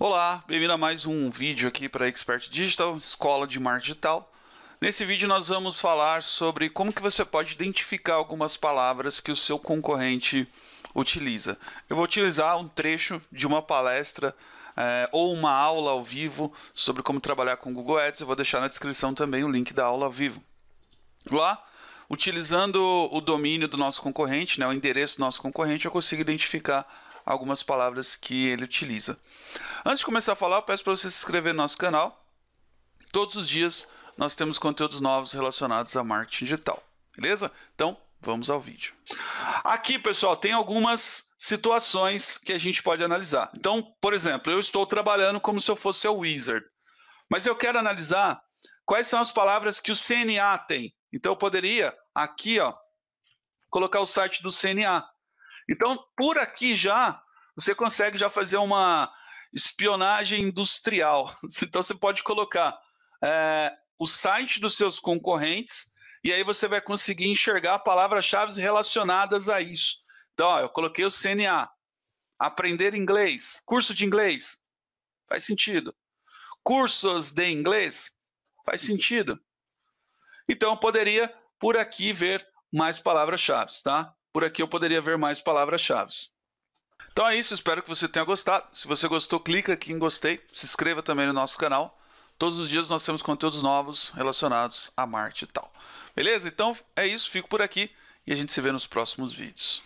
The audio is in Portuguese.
Olá, bem-vindo a mais um vídeo aqui para Expert Digital, Escola de Marketing Digital. Nesse vídeo nós vamos falar sobre como que você pode identificar algumas palavras que o seu concorrente utiliza. Eu vou utilizar um trecho de uma palestra é, ou uma aula ao vivo sobre como trabalhar com Google Ads. Eu vou deixar na descrição também o link da aula ao vivo. Lá, utilizando o domínio do nosso concorrente, né, o endereço do nosso concorrente, eu consigo identificar algumas palavras que ele utiliza. Antes de começar a falar, eu peço para você se inscrever no nosso canal. Todos os dias nós temos conteúdos novos relacionados a marketing digital. Beleza? Então, vamos ao vídeo. Aqui, pessoal, tem algumas situações que a gente pode analisar. Então, por exemplo, eu estou trabalhando como se eu fosse o wizard, mas eu quero analisar quais são as palavras que o CNA tem. Então, eu poderia aqui, ó, colocar o site do CNA. Então, por aqui já, você consegue já fazer uma espionagem industrial. Então, você pode colocar é, o site dos seus concorrentes e aí você vai conseguir enxergar palavras-chave relacionadas a isso. Então, ó, eu coloquei o CNA, aprender inglês, curso de inglês, faz sentido. Cursos de inglês, faz sentido. Então, eu poderia por aqui ver mais palavras-chave, tá? Por aqui eu poderia ver mais palavras-chave. Então é isso, espero que você tenha gostado. Se você gostou, clica aqui em gostei, se inscreva também no nosso canal. Todos os dias nós temos conteúdos novos relacionados a Marte e tal. Beleza? Então é isso, fico por aqui e a gente se vê nos próximos vídeos.